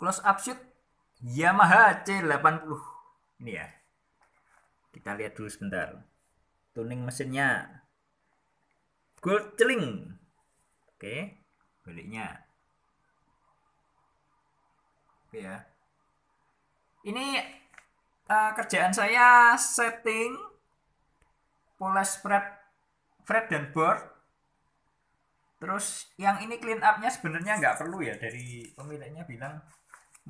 Close up shoot Yamaha C80. Ini ya. Kita lihat dulu sebentar. Tuning mesinnya. Gold celing. Oke, baliknya Oke ya. Ini uh, kerjaan saya setting pola spread fret dan board Terus yang ini clean up-nya sebenarnya nggak perlu ya dari pemiliknya bilang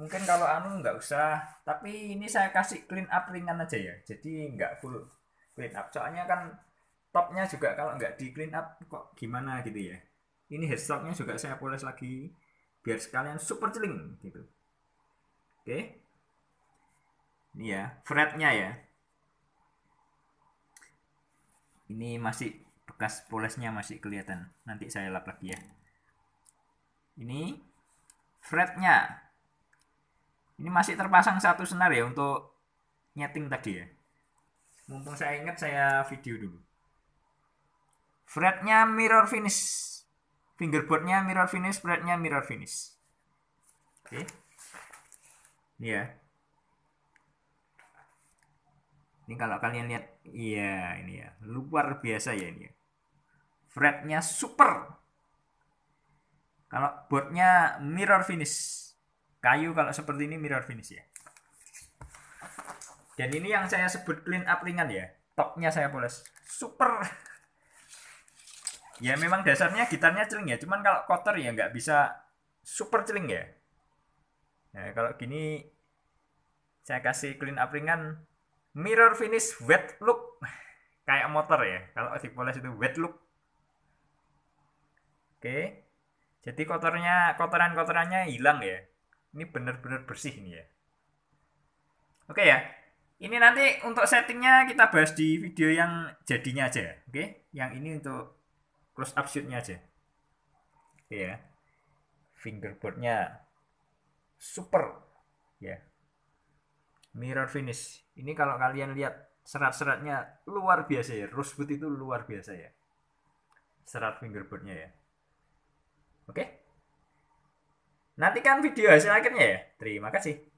mungkin kalau anu nggak usah tapi ini saya kasih clean up ringan aja ya jadi nggak full clean up soalnya kan topnya juga kalau nggak di clean up kok gimana gitu ya ini headstocknya juga saya poles lagi biar sekalian super celing gitu oke ini ya fretnya ya ini masih bekas polesnya masih kelihatan nanti saya lap lagi ya ini fretnya ini masih terpasang satu senar ya untuk nyeting tadi ya. Mumpung saya ingat saya video dulu. Fretnya mirror finish. Fingerboardnya mirror finish, fretnya mirror finish. Oke. Okay. Ini ya. Ini kalau kalian lihat, iya ini ya. Luar biasa ya ini ya. Fretnya super. Kalau boardnya mirror finish. Kayu kalau seperti ini mirror finish ya. Dan ini yang saya sebut clean up ringan ya. Topnya saya poles. Super. Ya memang dasarnya gitarnya celing ya. Cuman kalau kotor ya nggak bisa super celing ya. Nah kalau gini saya kasih clean up ringan. Mirror finish wet look. Kayak motor ya. Kalau dipoles itu wet look. Oke. Jadi kotornya, kotoran-kotorannya hilang ya. Ini benar-benar bersih ini ya. Oke ya. Ini nanti untuk settingnya kita bahas di video yang jadinya aja, ya. oke? Yang ini untuk close up shootnya aja. Oke ya. Fingerboardnya super ya. Mirror finish. Ini kalau kalian lihat serat-seratnya luar biasa ya. Rosewood itu luar biasa ya. Serat fingerboardnya ya. Oke. Okay? Nantikan video hasil akhirnya ya. Terima kasih.